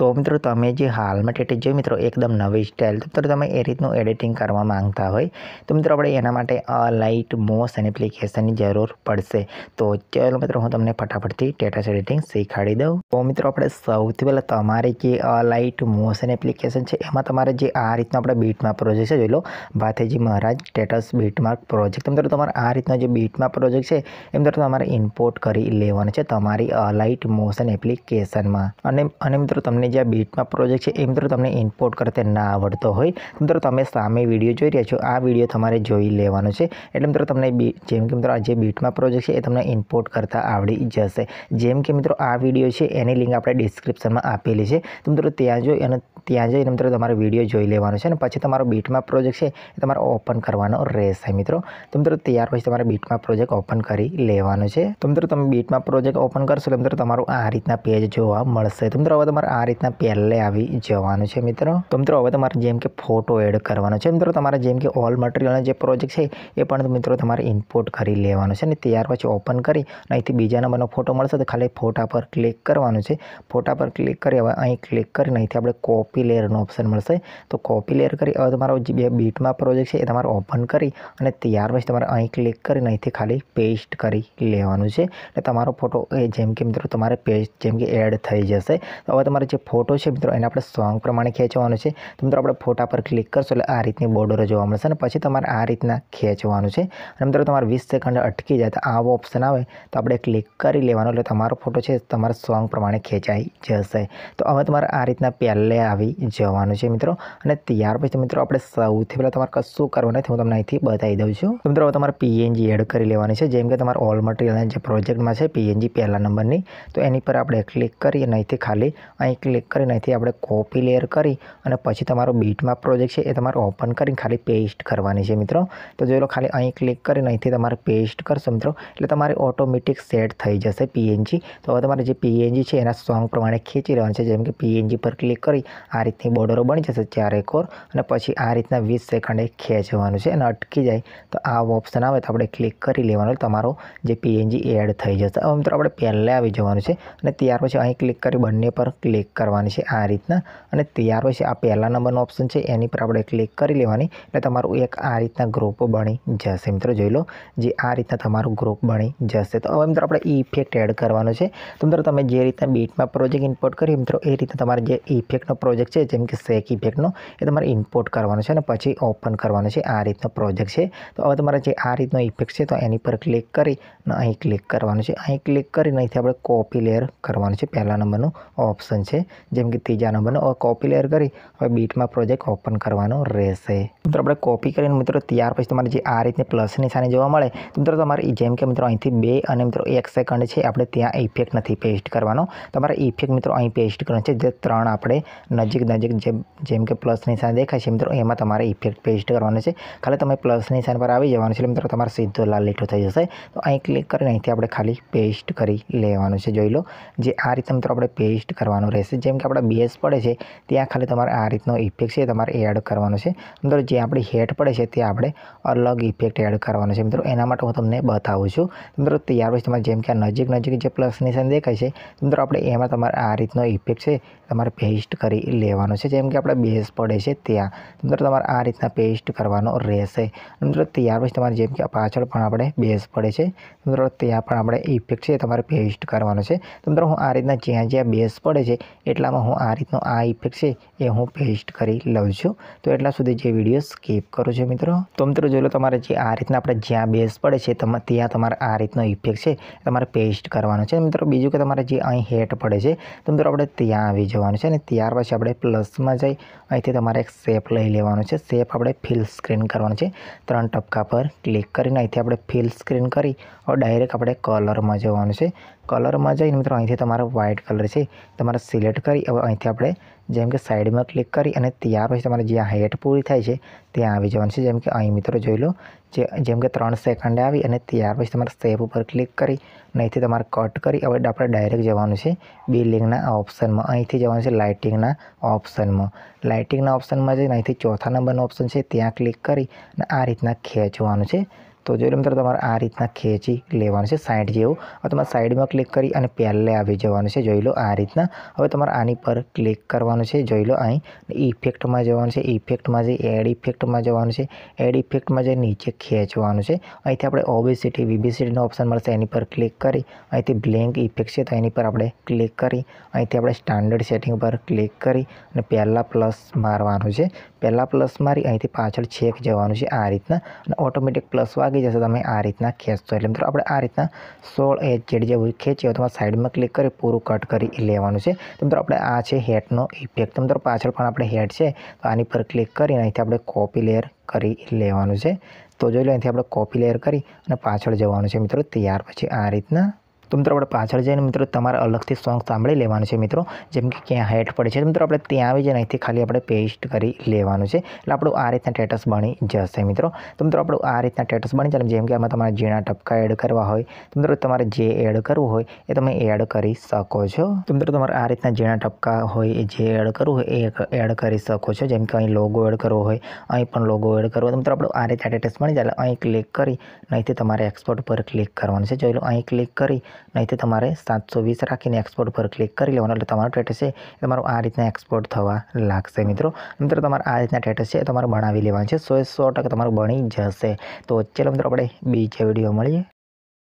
તો મિત્રો તમે જે હાલમાં ટેટી જે મિત્રો એકદમ નવી સ્ટાઇલ તો મિત્રો તમે એ રીતનું એડિટિંગ કરવા માંગતા હોય તો મિત્રો આપણે એના માટે અ લાઇટ મોસ એપ્લિકેશનની જરૂર પડશે તો ચલો મિત્રો હું તમને ફટાફટથી ટેટસ એડિટિંગ શીખવાડી દઉં તો મિત્રો આપણે સૌથી પહેલાં તમારી જે અ લાઇટ મોશન એપ્લિકેશન છે એમાં તમારે જે આ રીતનો આપણે બીટમાં પ્રોજેક્ટ છે જોઈ લો ભાથેજી મહારાજ સ્ટેટસ બીટમાર્ક પ્રોજેક્ટ મિત્રો તમારે આ રીતનો જે બીટમાં પ્રોજેક્ટ છે એમ મિત્રો તમારે ઇમ્પોર્ટ કરી લેવાનો છે તમારી અ લાઇટ મોશન એપ્લિકેશનમાં અને અને મિત્રો તમને જે આ બીટમાં પ્રોજેક્ટ છે એ મિત્રો તમને ઇમ્પોર્ટ કરતા ના આવડતો હોય મિત્રો તમે સામે વિડીયો જોઈ રહ્યા છો આ વિડીયો તમારે જોઈ લેવાનો છે એટલે મિત્રો તમને જેમ કે મિત્રો આ જે બીટમાં પ્રોજેક્ટ છે એ તમને ઇમ્પોર્ટ કરતા આવડી જશે જેમ કે મિત્રો આ વિડીયો છે એની લિંક આપણે ડિસ્ક્રિપ્શનમાં આપેલી છે તો મિત્રો ત્યાં જોઈ અને ત્યાં જઈને મિત્રો તમારે વિડીયો જોઈ લેવાનો છે અને પછી તમારો બીટમાં પ્રોજેક્ટ છે એ તમારે ઓપન કરવાનો રહેશે મિત્રો તો મિત્રો ત્યાર પછી તમારે બીટમાં પ્રોજેક્ટ ઓપન કરી લેવાનો છે તો મિત્રો તમે બીટમાં પ્રોજેક્ટ ઓપન કરશો એટલે મિત્રો તમારું આ રીતના પેજ જોવા મળશે તો મિત્રો હવે તમારે આ રીતે રીતના પહેલે આવી જવાનું છે મિત્રો તો મિત્રો હવે તમારે જેમ કે ફોટો એડ કરવાનો છે મિત્રો તમારે જેમ કે ઓલ મટીરિયલનો જે પ્રોજેક્ટ છે એ પણ મિત્રો તમારે ઇમ્પોર્ટ કરી લેવાનો છે ને ત્યાર પછી ઓપન કરી અહીંથી બીજા નંબરનો ફોટો મળશે તો ખાલી ફોટા પર ક્લિક કરવાનું છે ફોટા પર ક્લિક કરી હવે અહીં ક્લિક કરીને અહીંથી આપણે કોપી લેયરનો ઓપ્શન મળશે તો કોપી લેયર કરી હવે તમારો જે બે બીટમાં પ્રોજેક્ટ છે એ તમારે ઓપન કરી અને ત્યાર પછી તમારે અહીં ક્લિક કરીને અહીંથી ખાલી પેસ્ટ કરી લેવાનું છે એટલે તમારો ફોટો એ જેમ કે મિત્રો તમારે પેસ્ટ જેમ કે એડ થઈ જશે તો હવે તમારે જે ફોટો છે મિત્રો એને આપણે સોંગ પ્રમાણે ખેંચવાનું છે તો મિત્રો આપણે ફોટા પર ક્લિક કરશો એટલે આ રીતની બોર્ડરો જોવા મળશે અને પછી તમારે આ રીતના ખેંચવાનું છે અને મિત્રો તમારે વીસ સેકન્ડ અટકી જાય તો આવો ઓપ્શન આવે તો આપણે ક્લિક કરી લેવાનો એટલે તમારો ફોટો છે તમારા સોંગ પ્રમાણે ખેંચાઈ જશે તો હવે તમારે આ રીતના પહેલે આવી જવાનું છે મિત્રો અને ત્યાર પછી મિત્રો આપણે સૌથી પહેલાં તમારે કશું કરવું નથી હું તમને અહીંથી બતાવી દઉં છું તો મિત્રો હવે તમારે પીએનજી એડ કરી લેવાની છે જેમ કે તમારે ઓલ મટીરિયલના જે પ્રોજેક્ટમાં છે પીએનજી પહેલા નંબરની તો એની પર આપણે ક્લિક કરીએ નહીંથી ખાલી અહીં ક્લિક ક્લિક કરીને અહીંથી આપણે કોપી લેયર કરી અને પછી તમારો બીટમાં પ્રોજેક્ટ છે એ તમારે ઓપન કરીને ખાલી પેસ્ટ કરવાની છે મિત્રો તો જોઈ લો ખાલી અહીં ક્લિક કરીને અહીંથી તમારે પેસ્ટ કરશો મિત્રો એટલે તમારે ઓટોમેટિક સેટ થઈ જશે પીએનજી તો હવે તમારે જે પીએનજી છે એના સોંગ પ્રમાણે ખેંચી રહેવાનું છે જેમ કે પીએનજી પર ક્લિક કરી આ રીતની બોર્ડરો બની જશે ચાર એકોર અને પછી આ રીતના વીસ સેકન્ડે ખેંચવાનું છે અને અટકી જાય તો આ ઓપ્શન આવે તો આપણે ક્લિક કરી લેવાનું તમારો જે પીએનજી એડ થઈ જશે હવે મિત્રો આપણે પહેલાં આવી જવાનું છે અને ત્યાર પછી અહીં ક્લિક કરી બંને પર ક્લિક કરવાની છે આ રીતના અને ત્યાર પછી આ પહેલા નંબરનો ઓપ્શન છે એની પર આપણે ક્લિક કરી લેવાની એટલે તમારું એક આ રીતના ગ્રુપ બની જશે મિત્રો જોઈ લો જે આ રીતના તમારું ગ્રુપ બની જશે તો હવે મિત્રો આપણે ઇફેક્ટ એડ કરવાનો છે તો મિત્રો તમે જે રીતના બીટમાં પ્રોજેક્ટ ઇમ્પોર્ટ કરી મિત્રો એ રીતના તમારે જે ઇફેક્ટનો પ્રોજેક્ટ છે જેમ કે સેક ઇફેક્ટનો એ તમારે ઇમ્પોર્ટ કરવાનો છે અને પછી ઓપન કરવાનો છે આ રીતનો પ્રોજેક્ટ છે તો હવે તમારે જે આ રીતનો ઇફેક્ટ છે તો એની પર ક્લિક કરી અને અહીં ક્લિક કરવાનું છે અહીં ક્લિક કરીને અહીંથી આપણે કોપી લેયર કરવાનું છે પહેલા નંબરનું ઓપ્શન છે જેમ કે ત્રીજા નંબરનો કોપી લેયર કરી હવે બીટમાં પ્રોજેક્ટ ઓપન કરવાનો રહેશે મિત્રો આપણે કોપી કરીને મિત્રો ત્યાર પછી તમારે જે આ રીતની પ્લસ નિશાની જોવા મળે તો મિત્રો તમારે જેમ કે મિત્રો અહીંથી બે અને મિત્રો એક સેકન્ડ છે આપણે ત્યાં ઇફેક્ટ નથી પેસ્ટ કરવાનો તમારે ઇફેક્ટ મિત્રો અહીં પેસ્ટ કરવાનો છે જે ત્રણ આપણે નજીક નજીક જેમ કે પ્લસ નિશાન દેખાય છે મિત્રો એમાં તમારે ઇફેક્ટ પેસ્ટ કરવાનો છે ખાલી તમે પ્લસ નિશાન પર આવી જવાનું છે મિત્રો તમારે સીધો લાલ લીટો થઈ જશે તો અહીં ક્લિક કરીને અહીંથી આપણે ખાલી પેસ્ટ કરી લેવાનું છે જોઈ લો જે આ રીતે મિત્રો આપણે પેસ્ટ કરવાનું રહેશે જેમ કે આપણા બેઝ પડે છે ત્યાં ખાલી તમારે આ રીતનો ઇફેક્ટ છે તમારે એડ કરવાનો છે મિત્રો જે આપણી હેડ પડે છે તે આપણે અલગ ઇફેક્ટ એડ કરવાનો છે મિત્રો એના માટે હું તમને બતાવું છું મિત્રો ત્યાર પછી તમારે જેમ કે નજીક નજીક જે પ્લસ નિશાન દેખાય છે મિત્રો આપણે એમાં તમારે આ રીતનો ઇફેક્ટ છે તમારે પેસ્ટ કરી લેવાનો છે જેમ કે આપણે બેઝ પડે છે ત્યાં મિત્રો તમારે આ રીતના પેસ્ટ કરવાનો રહેશે મિત્રો ત્યાર પછી તમારે જેમ કે પાછળ પણ આપણે બેઝ પડે છે મિત્રો ત્યાં પણ આપણે ઇફેક્ટ છે તમારે પેસ્ટ કરવાનો છે મિત્રો હું આ રીતના જ્યાં જ્યાં બેઝ પડે છે એટલામાં હું આ રીતનો આ ઇફેક્ટ છે એ હું પેસ્ટ કરી લઉં છું તો એટલા સુધી જે વિડીયો સ્કીપ કરું છું મિત્રો તો મિત્રો જોઈ લો તમારે જે આ રીતના આપણે જ્યાં બેઝ પડે છે તમે ત્યાં તમારે આ રીતનો ઇફેક્ટ છે તમારે પેસ્ટ કરવાનો છે મિત્રો બીજું કે તમારે જે અહીં હેટ પડે છે તો મિત્રો આપણે ત્યાં આવી જવાનું છે અને ત્યાર પછી આપણે પ્લસમાં જઈ અહીંથી તમારે એક શેપ લઈ લેવાનો છે શેપ આપણે ફિલ સ્ક્રીન કરવાનું છે ત્રણ ટપકા પર ક્લિક કરીને અહીંથી આપણે ફિલ સ્ક્રીન કરી ડાયરેક્ટ આપણે કલરમાં જવાનું છે કલરમાં જઈને મિત્રો અહીંથી તમારો વ્હાઇટ કલર છે તમારે સિલેક્ટ કરી હવે અહીંથી આપણે જેમ કે સાઈડમાં ક્લિક કરી અને ત્યાર પછી તમારે જ્યાં હાઇટ પૂરી થાય છે ત્યાં આવી જવાનું છે જેમ કે અહીં મિત્રો જોઈ લો જે જેમ કે ત્રણ સેકન્ડે આવી અને ત્યાર પછી તમારે સેપ ઉપર ક્લિક કરી અહીંથી તમારે કટ કરી હવે આપણે ડાયરેક્ટ જવાનું છે બિલ્ડિંગના ઓપ્શનમાં અહીંથી જવાનું છે લાઇટિંગના ઓપ્શનમાં લાઇટિંગના ઓપ્શનમાં જઈને અહીંથી ચોથા નંબરનો ઓપ્શન છે ત્યાં ક્લિક કરી અને આ રીતના ખેંચવાનું છે તો જોઈ લો મિત્રો તમારે આ રીતના ખેંચી લેવાનું છે સાઠ જેવું હવે તમારે સાઈડમાં ક્લિક કરી અને પહેલે આવી જવાનું છે જોઈ લો આ રીતના હવે તમારે આની પર ક્લિક કરવાનું છે જોઈ લો અહીં ઇફેક્ટમાં જવાનું છે ઇફેક્ટમાં જઈ એડ ઇફેક્ટમાં જવાનું છે એડ ઇફેક્ટમાં જઈ નીચે ખેંચવાનું છે અહીંથી આપણે ઓબીસીટી વીબીસીટીનો ઓપ્શન મળશે એની પર ક્લિક કરી અહીંથી બ્લેન્ક ઇફેક્ટ છે તો એની પર આપણે ક્લિક કરી અહીંથી આપણે સ્ટાન્ડર્ડ સેટિંગ પર ક્લિક કરી અને પહેલાં પ્લસ મારવાનું છે પહેલાં પ્લસ મારી અહીંથી પાછળ છેક જવાનું છે આ રીતના અને ઓટોમેટિક પ્લસ વાર લાગી જશો તમે આ રીતના ખેંચશો એટલે મિત્રો આપણે આ રીતના સોળ એચ જેડી જે ખેંચીએ હોય તમારે સાઈડમાં ક્લિક કરી પૂરું કટ કરી લેવાનું છે તો મિત્રો આપણે આ છે હેટનો ઇફેક્ટ મિત્રો પાછળ પણ આપણે હેડ છે તો આની પર ક્લિક કરીને અહીંથી આપણે કોપી લેયર કરી લેવાનું છે તો જોઈ લો અહીંથી આપણે કોપી લેયર કરી અને પાછળ જવાનું છે મિત્રો ત્યાર પછી આ રીતના તો મિત્રો આપણે પાછળ જઈને મિત્રો તમારે અલગથી સોંગ સાંભળી લેવાનું છે મિત્રો જેમ કે ક્યાં હેડ પડે છે મિત્રો આપણે ત્યાં આવી જઈને અહીંથી ખાલી આપણે પેસ્ટ કરી લેવાનું છે એટલે આપણું આ રીતના ટેટસ બની જશે મિત્રો તો મિત્રો આપણું આ રીતના ટેટસ બની જાય જેમ કે આમાં તમારે ઝીણા ટપકા એડ કરવા હોય તો મિત્રો તમારે જે એડ કરવું હોય એ તમે એડ કરી શકો છો તો મિત્રો તમારે આ રીતના ઝીણા ટપકા હોય એ જે એડ કરવું હોય એ એડ કરી શકો છો જેમ કે અહીં લોગો એડ કરવો હોય અહીં પણ લોગો એડ કરવો તો મિત્રો આપણું આ રીતના ટેટસ બની જાય અહીં ક્લિક કરી અહીંથી તમારે એક્સપોર્ટ પર ક્લિક કરવાનું છે જોઈ લો અહીં ક્લિક કરી નહીં તમારે સાતસો વીસ રાખીને એક્સપોર્ટ પર ક્લિક કરી લેવાનું એટલે તમારો ટેટસ છે તમારું આ રીતના એક્સપોર્ટ થવા લાગશે મિત્રો મિત્રો તમારે આ રીતના ટેટસ છે તમારે બનાવી લેવાનું છે સો સો ટકા તમારું બની જશે તો ચલો મિત્રો આપણે બીજા વિડીયો મળીએ